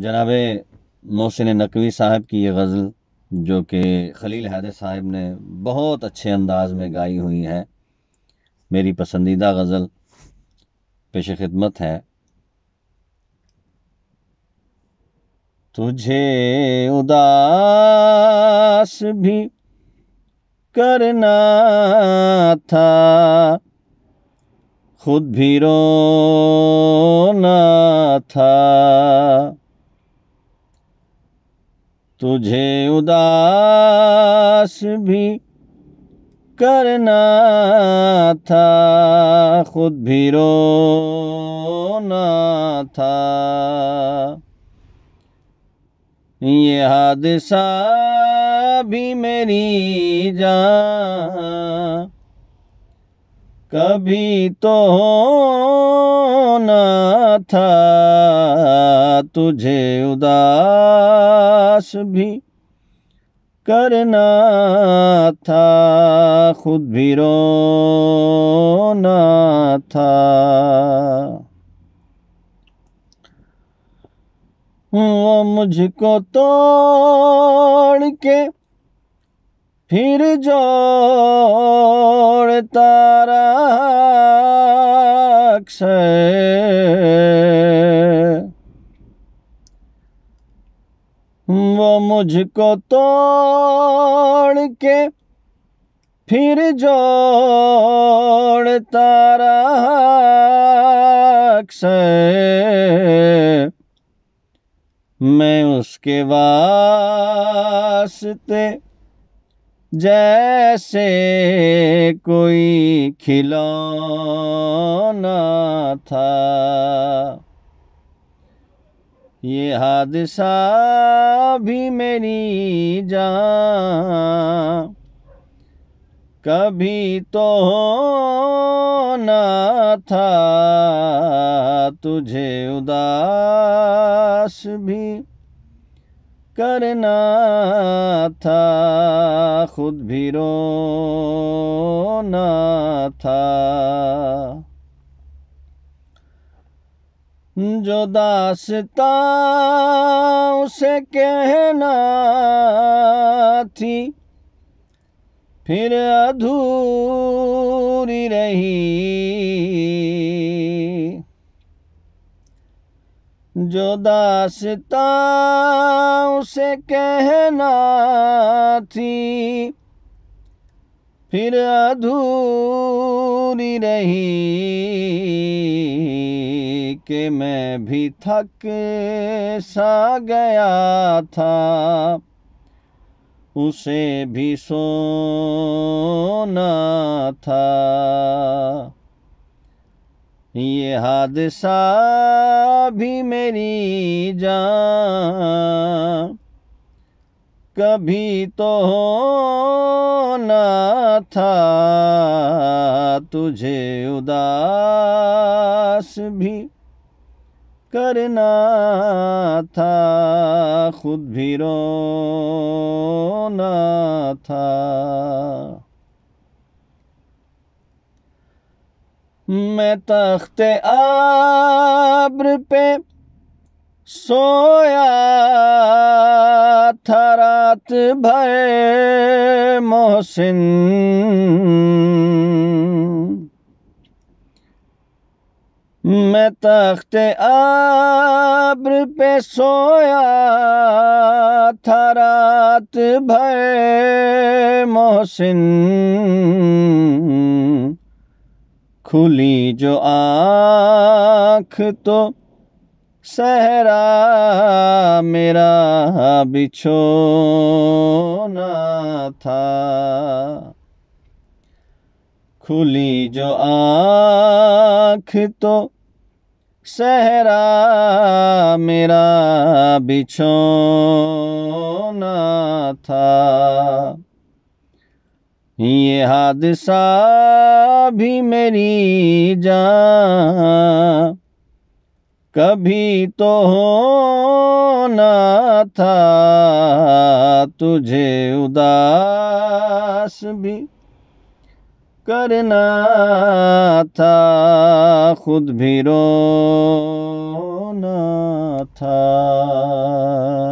जनाब मोहसिन नकवी साहब की ये गज़ल जो कि खलील हैदर साहब ने बहुत अच्छे अंदाज में गाई हुई है मेरी पसंदीदा गज़ल पेश खिदमत है तुझे उदास भी करना था खुद भी रो तुझे उदास भी करना था खुद भी रोना था ये हादसा भी मेरी जान कभी तो होना था तुझे उदास पास भी करना था खुद भी रोना था वो मुझको तोड़ के फिर जोड़ता रहा अक्सर मुझको तोड़ के फिर जोड़ तारा अक्सर मैं उसके वास्ते जैसे कोई खिलौना था ये हादसा भी मेरी जान कभी तो होना था तुझे उदास भी करना था खुद भी रोना था जो दासता उसे कहना थी फिर अधूरी रही जो दासता उसे कहना थी फिर अधूरी रही के मैं भी थक सा गया था उसे भी सोना था ये हादसा भी मेरी जान कभी तो होना था तुझे उदास भी करना था खुद भी रोना था मैं तख्त आब्र पे सोया था रात भर मोहसिन मैं तख्त आब्र पे सोया था रात भर मोहसिन खुली जो आँख तो सहरा मेरा बिछोना था खुली जो आँख आँख तो सहरा मेरा बिछोना था ये हादसा भी मेरी जान कभी तो होना था तुझे उदास भी करना था खुद भी रोना था